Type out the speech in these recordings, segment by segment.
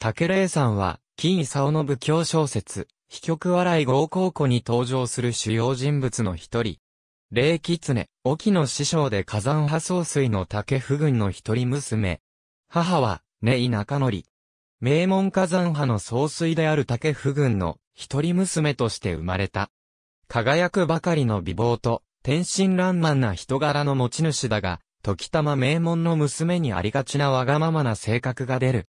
竹霊んは、金勲の武教小説、秘曲笑い合高校に登場する主要人物の一人。霊狐、沖の師匠で火山派総帥の竹不軍の一人娘。母は、根井中則。名門火山派の総帥である竹不軍の一人娘として生まれた。輝くばかりの美貌と、天真爛漫な人柄の持ち主だが、時たま名門の娘にありがちなわがままな性格が出る。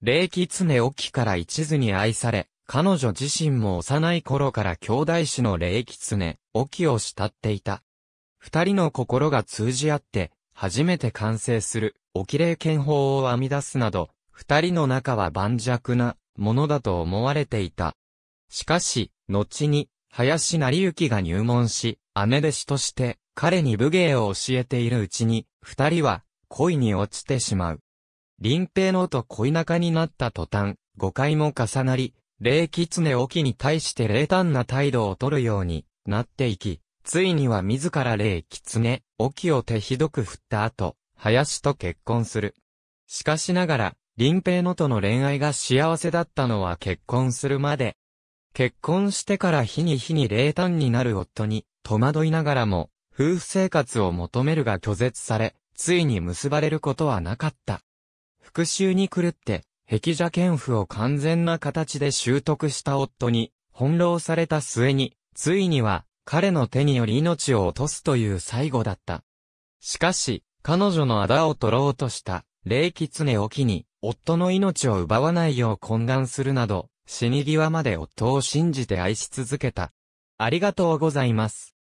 霊気常沖から一途に愛され、彼女自身も幼い頃から兄弟子の霊気常沖を慕っていた。二人の心が通じ合って、初めて完成する沖霊剣法を編み出すなど、二人の仲は盤石なものだと思われていた。しかし、後に、林成行が入門し、姉弟子として、彼に武芸を教えているうちに、二人は、恋に落ちてしまう。林平のと恋仲になった途端、誤解も重なり、霊狐沖に対して冷淡な態度を取るようになっていき、ついには自ら霊狐沖を手ひどく振った後、林と結婚する。しかしながら、林平のとの恋愛が幸せだったのは結婚するまで。結婚してから日に日に冷淡になる夫に、戸惑いながらも、夫婦生活を求めるが拒絶され、ついに結ばれることはなかった。復讐に狂って、壁蛇剣譜を完全な形で習得した夫に、翻弄された末に、ついには、彼の手により命を落とすという最後だった。しかし、彼女のあだを取ろうとした、霊狐を機に、夫の命を奪わないよう懇願するなど、死に際まで夫を信じて愛し続けた。ありがとうございます。